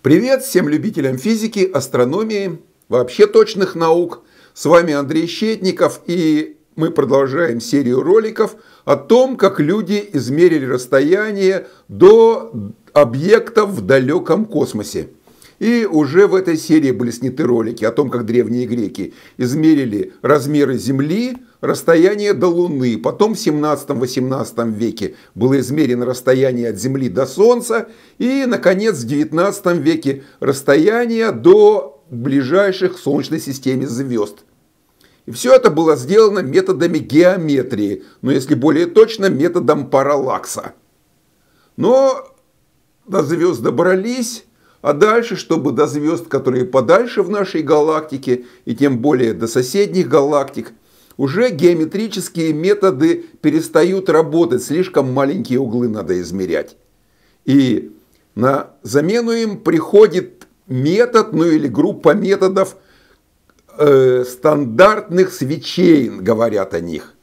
Привет всем любителям физики, астрономии, вообще точных наук. С вами Андрей Щетников и мы продолжаем серию роликов о том, как люди измерили расстояние до объектов в далеком космосе. И уже в этой серии были сняты ролики о том, как древние греки измерили размеры Земли, расстояние до Луны. Потом в 17-18 веке было измерено расстояние от Земли до Солнца. И, наконец, в 19 веке расстояние до ближайших к Солнечной системе звезд. И все это было сделано методами геометрии, но если более точно, методом параллакса. Но до звезд добрались, а дальше, чтобы до звезд, которые подальше в нашей галактике, и тем более до соседних галактик, уже геометрические методы перестают работать, слишком маленькие углы надо измерять. И на замену им приходит метод, ну или группа методов э, стандартных свечей, говорят о них.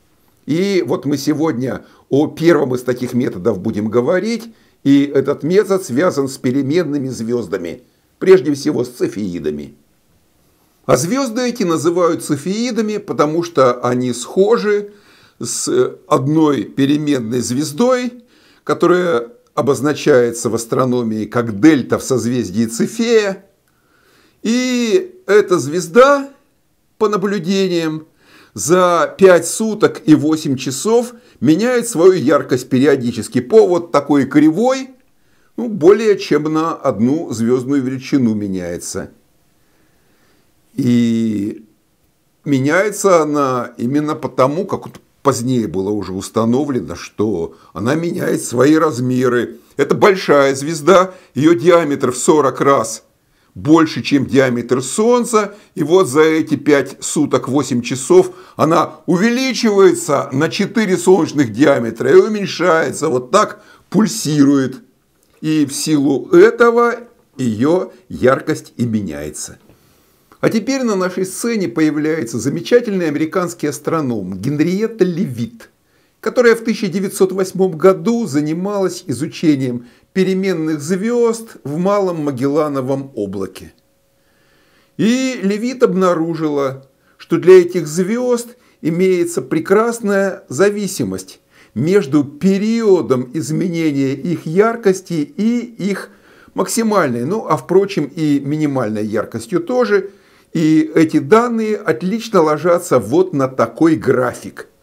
И вот мы сегодня о первом из таких методов будем говорить, и этот метод связан с переменными звездами, прежде всего с цефеидами. А звезды эти называют цефеидами, потому что они схожи с одной переменной звездой, которая обозначается в астрономии как дельта в созвездии Цефея. И эта звезда, по наблюдениям, за 5 суток и 8 часов меняет свою яркость периодически по вот такой кривой, ну, более чем на одну звездную величину меняется. И меняется она именно потому, как позднее было уже установлено, что она меняет свои размеры. Это большая звезда, ее диаметр в 40 раз больше, чем диаметр Солнца, и вот за эти 5 суток 8 часов она увеличивается на 4 солнечных диаметра и уменьшается, вот так пульсирует. И в силу этого ее яркость и меняется. А теперь на нашей сцене появляется замечательный американский астроном Генриетта Левит – которая в 1908 году занималась изучением переменных звезд в Малом Магеллановом облаке. И Левит обнаружила, что для этих звезд имеется прекрасная зависимость между периодом изменения их яркости и их максимальной, ну а впрочем и минимальной яркостью тоже. И эти данные отлично ложатся вот на такой график –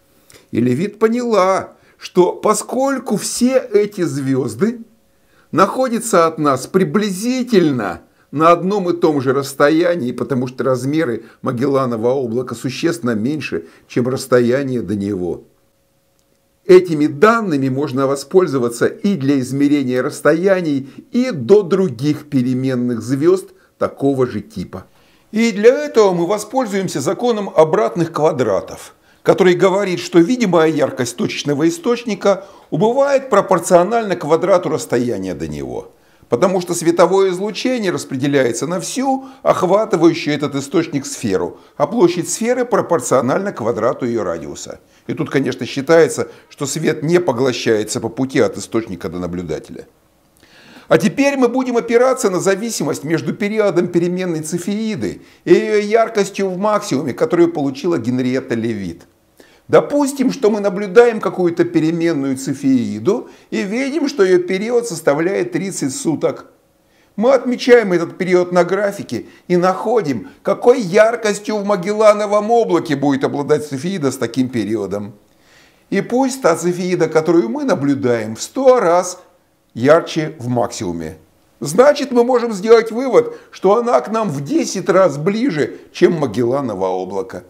и Левит поняла, что поскольку все эти звезды находятся от нас приблизительно на одном и том же расстоянии, потому что размеры Магелланова облака существенно меньше, чем расстояние до него. Этими данными можно воспользоваться и для измерения расстояний, и до других переменных звезд такого же типа. И для этого мы воспользуемся законом обратных квадратов – который говорит, что видимая яркость точечного источника убывает пропорционально квадрату расстояния до него, потому что световое излучение распределяется на всю охватывающую этот источник сферу, а площадь сферы пропорциональна квадрату ее радиуса. И тут, конечно, считается, что свет не поглощается по пути от источника до наблюдателя. А теперь мы будем опираться на зависимость между периодом переменной цефеиды и ее яркостью в максимуме, которую получила Генриетта Левит – Допустим, что мы наблюдаем какую-то переменную цефеиду и видим, что ее период составляет 30 суток. Мы отмечаем этот период на графике и находим, какой яркостью в Магеллановом облаке будет обладать цефеида с таким периодом. И пусть та цефеида, которую мы наблюдаем, в 100 раз ярче в максимуме. Значит, мы можем сделать вывод, что она к нам в 10 раз ближе, чем Магелланово облако.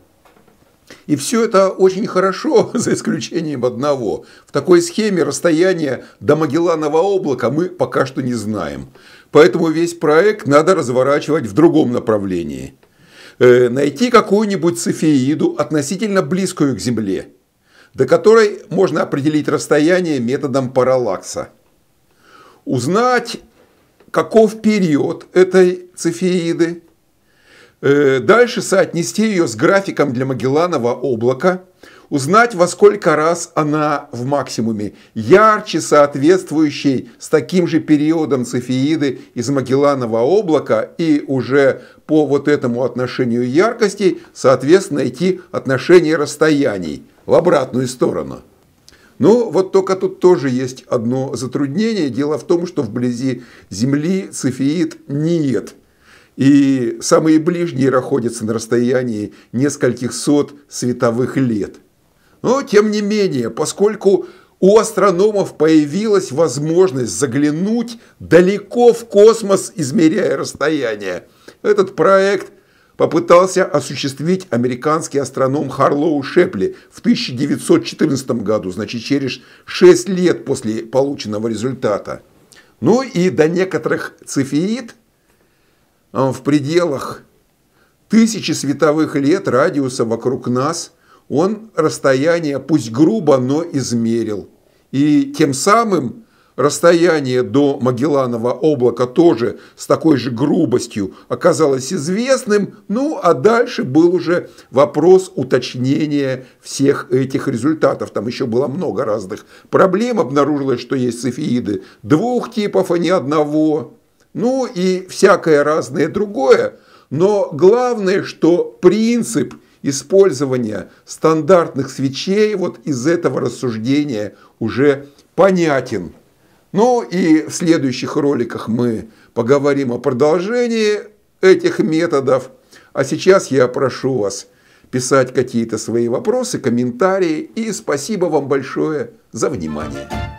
И все это очень хорошо, за исключением одного. В такой схеме расстояние до Магелланова облака мы пока что не знаем. Поэтому весь проект надо разворачивать в другом направлении. Э, найти какую-нибудь цефеиду, относительно близкую к Земле, до которой можно определить расстояние методом параллакса. Узнать, каков период этой цефеиды, Э, дальше соотнести ее с графиком для Магелланова облака, узнать, во сколько раз она в максимуме, ярче соответствующей с таким же периодом цефеиды из Магелланова облака и уже по вот этому отношению яркостей, соответственно, найти отношение расстояний в обратную сторону. Ну вот только тут тоже есть одно затруднение. Дело в том, что вблизи Земли цефеид нет – и самые ближние находятся на расстоянии нескольких сот световых лет. Но, тем не менее, поскольку у астрономов появилась возможность заглянуть далеко в космос, измеряя расстояние, этот проект попытался осуществить американский астроном Харлоу Шепли в 1914 году, значит, через 6 лет после полученного результата. Ну и до некоторых цифеид – в пределах тысячи световых лет радиуса вокруг нас он расстояние, пусть грубо, но измерил. И тем самым расстояние до Магелланова облака тоже с такой же грубостью оказалось известным, ну а дальше был уже вопрос уточнения всех этих результатов. Там еще было много разных проблем, обнаружилось, что есть цефеиды двух типов, а не одного ну и всякое разное другое. Но главное, что принцип использования стандартных свечей вот из этого рассуждения уже понятен. Ну и в следующих роликах мы поговорим о продолжении этих методов. А сейчас я прошу вас писать какие-то свои вопросы, комментарии. И спасибо вам большое за внимание.